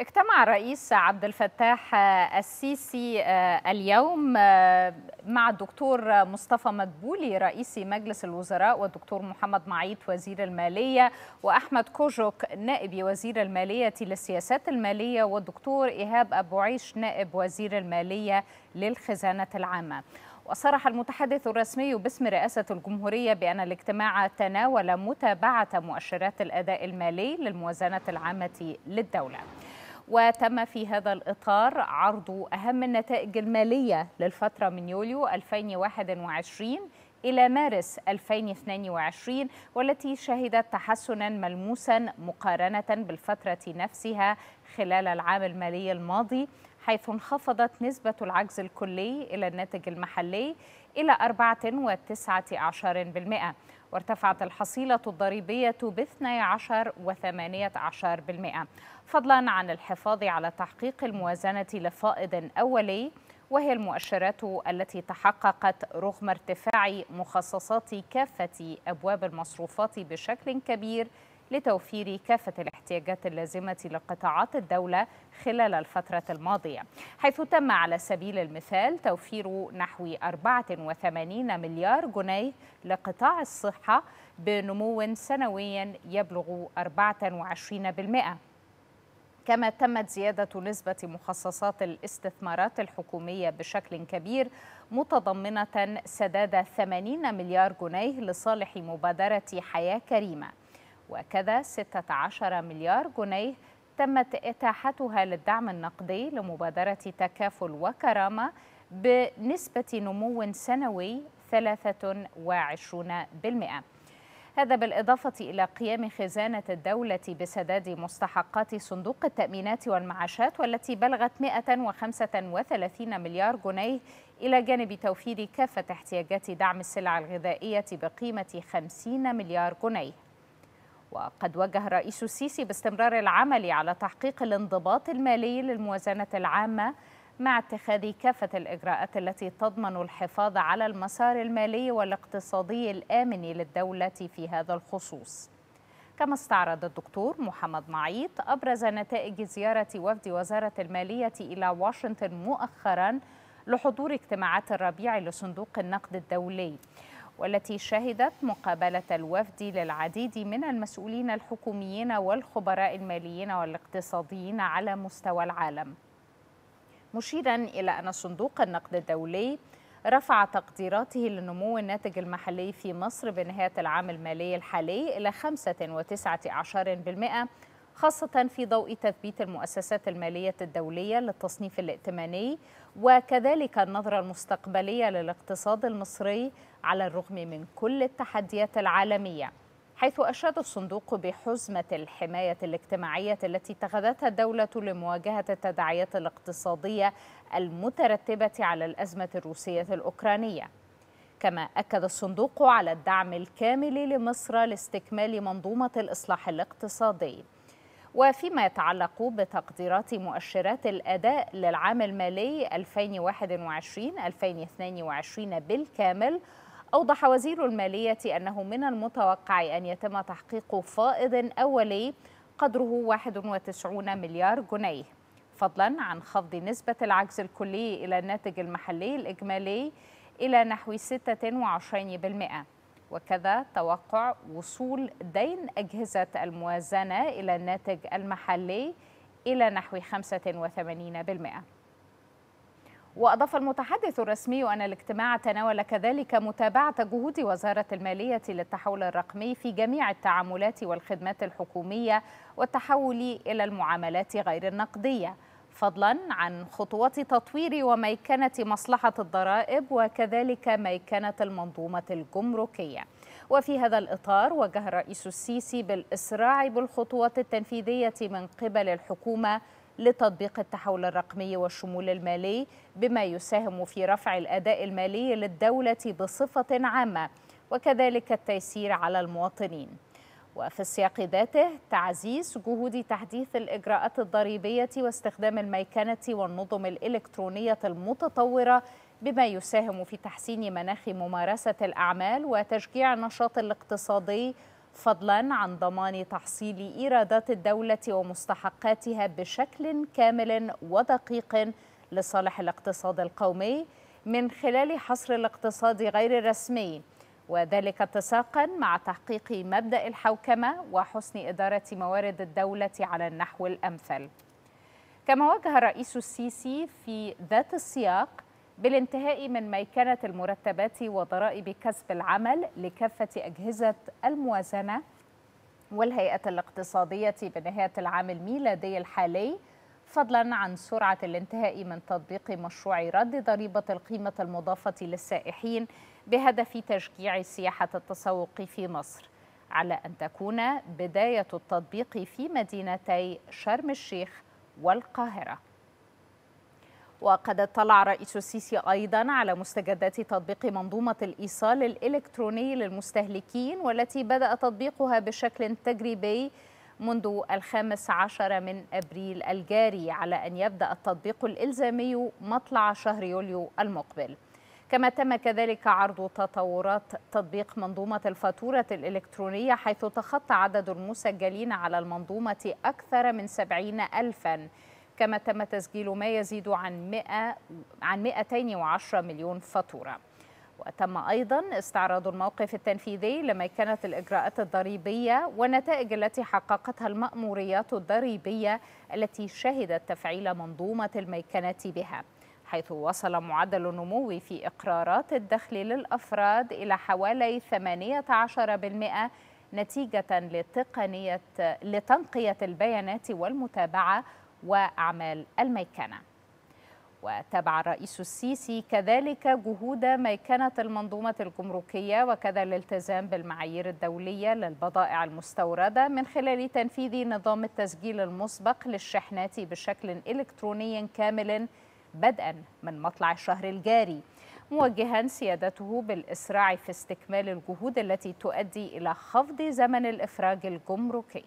اجتمع الرئيس عبد الفتاح آه، السيسي آه، اليوم آه، مع الدكتور مصطفى مدبولي رئيس مجلس الوزراء والدكتور محمد معيط وزير المالية وأحمد كوجوك نائب وزير المالية للسياسات المالية والدكتور إيهاب أبو عيش نائب وزير المالية للخزانة العامة وصرح المتحدث الرسمي باسم رئاسة الجمهورية بأن الاجتماع تناول متابعة مؤشرات الأداء المالي للموازنة العامة للدولة وتم في هذا الإطار عرض أهم النتائج المالية للفترة من يوليو 2021 إلى مارس 2022 والتي شهدت تحسنا ملموسا مقارنة بالفترة نفسها خلال العام المالي الماضي حيث انخفضت نسبة العجز الكلي إلى الناتج المحلي إلى 4.9 وارتفعت الحصيلة الضريبية ب 12 و18% فضلا عن الحفاظ على تحقيق الموازنة لفائض أولي وهي المؤشرات التي تحققت رغم ارتفاع مخصصات كافة أبواب المصروفات بشكل كبير لتوفير كافة الاحتياجات اللازمة لقطاعات الدولة خلال الفترة الماضية حيث تم على سبيل المثال توفير نحو 84 مليار جنيه لقطاع الصحة بنمو سنوي يبلغ 24% كما تمت زيادة نسبة مخصصات الاستثمارات الحكومية بشكل كبير متضمنة سداد 80 مليار جنيه لصالح مبادرة حياة كريمة وكذا 16 مليار جنيه تمت إتاحتها للدعم النقدي لمبادرة تكافل وكرامة بنسبة نمو سنوي 23% هذا بالإضافة إلى قيام خزانة الدولة بسداد مستحقات صندوق التأمينات والمعاشات والتي بلغت 135 مليار جنيه إلى جانب توفير كافة احتياجات دعم السلع الغذائية بقيمة 50 مليار جنيه وقد وجه الرئيس السيسي باستمرار العمل على تحقيق الانضباط المالي للموازنة العامة مع اتخاذ كافة الإجراءات التي تضمن الحفاظ على المسار المالي والاقتصادي الآمن للدولة في هذا الخصوص كما استعرض الدكتور محمد معيط أبرز نتائج زيارة وفد وزارة المالية إلى واشنطن مؤخراً لحضور اجتماعات الربيع لصندوق النقد الدولي والتي شهدت مقابلة الوفد للعديد من المسؤولين الحكوميين والخبراء الماليين والاقتصاديين على مستوى العالم مشيرا إلى أن صندوق النقد الدولي رفع تقديراته لنمو الناتج المحلي في مصر بنهاية العام المالي الحالي إلى 5.9% خاصة في ضوء تثبيت المؤسسات المالية الدولية للتصنيف الائتماني وكذلك النظرة المستقبلية للاقتصاد المصري على الرغم من كل التحديات العالمية حيث أشاد الصندوق بحزمة الحماية الاجتماعية التي اتخذتها الدولة لمواجهة التداعيات الاقتصادية المترتبة على الأزمة الروسية الأوكرانية كما أكد الصندوق على الدعم الكامل لمصر لاستكمال منظومة الإصلاح الاقتصادي وفيما يتعلق بتقديرات مؤشرات الأداء للعام المالي 2021-2022 بالكامل أوضح وزير المالية أنه من المتوقع أن يتم تحقيق فائض أولي قدره 91 مليار جنيه فضلا عن خفض نسبة العجز الكلي إلى الناتج المحلي الإجمالي إلى نحو 26% وكذا توقع وصول دين أجهزة الموازنة إلى الناتج المحلي إلى نحو 85%. وأضاف المتحدث الرسمي أن الاجتماع تناول كذلك متابعة جهود وزارة المالية للتحول الرقمي في جميع التعاملات والخدمات الحكومية والتحول إلى المعاملات غير النقدية. فضلا عن خطوات تطوير وميكنة مصلحة الضرائب وكذلك ميكنة المنظومة الجمركية وفي هذا الإطار وجه الرئيس السيسي بالإسراع بالخطوات التنفيذية من قبل الحكومة لتطبيق التحول الرقمي والشمول المالي بما يساهم في رفع الأداء المالي للدولة بصفة عامة وكذلك التيسير على المواطنين وفي السياق ذاته تعزيز جهود تحديث الإجراءات الضريبية واستخدام الميكنة والنظم الإلكترونية المتطورة بما يساهم في تحسين مناخ ممارسة الأعمال وتشجيع النشاط الاقتصادي فضلا عن ضمان تحصيل إيرادات الدولة ومستحقاتها بشكل كامل ودقيق لصالح الاقتصاد القومي من خلال حصر الاقتصاد غير الرسمي وذلك اتساقا مع تحقيق مبدأ الحوكمة وحسن إدارة موارد الدولة على النحو الأمثل كما وجه الرئيس السيسي في ذات السياق بالانتهاء من ميكنة المرتبات وضرائب كسب العمل لكافة أجهزة الموازنة والهيئة الاقتصادية بنهاية العام الميلادي الحالي فضلا عن سرعة الانتهاء من تطبيق مشروع رد ضريبة القيمة المضافة للسائحين بهدف تشجيع سياحة التسوق في مصر على أن تكون بداية التطبيق في مدينتي شرم الشيخ والقاهرة وقد اطلع رئيس السيسي أيضا على مستجدات تطبيق منظومة الإيصال الإلكتروني للمستهلكين والتي بدأ تطبيقها بشكل تجريبي منذ الخامس عشر من أبريل الجاري على أن يبدأ التطبيق الإلزامي مطلع شهر يوليو المقبل كما تم كذلك عرض تطورات تطبيق منظومة الفاتورة الإلكترونية حيث تخطى عدد المسجلين على المنظومة أكثر من 70 ألفاً كما تم تسجيل ما يزيد عن 100 عن 210 مليون فاتوره وتم أيضا استعراض الموقف التنفيذي لميكنة الإجراءات الضريبية والنتائج التي حققتها المأموريات الضريبية التي شهدت تفعيل منظومة الميكنة بها حيث وصل معدل النمو في إقرارات الدخل للأفراد إلى حوالي 18% نتيجة لتقنية لتنقية البيانات والمتابعة وأعمال الميكنة وتابع الرئيس السيسي كذلك جهود ميكنة المنظومة الجمركية وكذا الالتزام بالمعايير الدولية للبضائع المستوردة من خلال تنفيذ نظام التسجيل المسبق للشحنات بشكل إلكتروني كامل بدءا من مطلع الشهر الجاري موجها سيادته بالإسراع في استكمال الجهود التي تؤدي إلى خفض زمن الإفراج الجمركي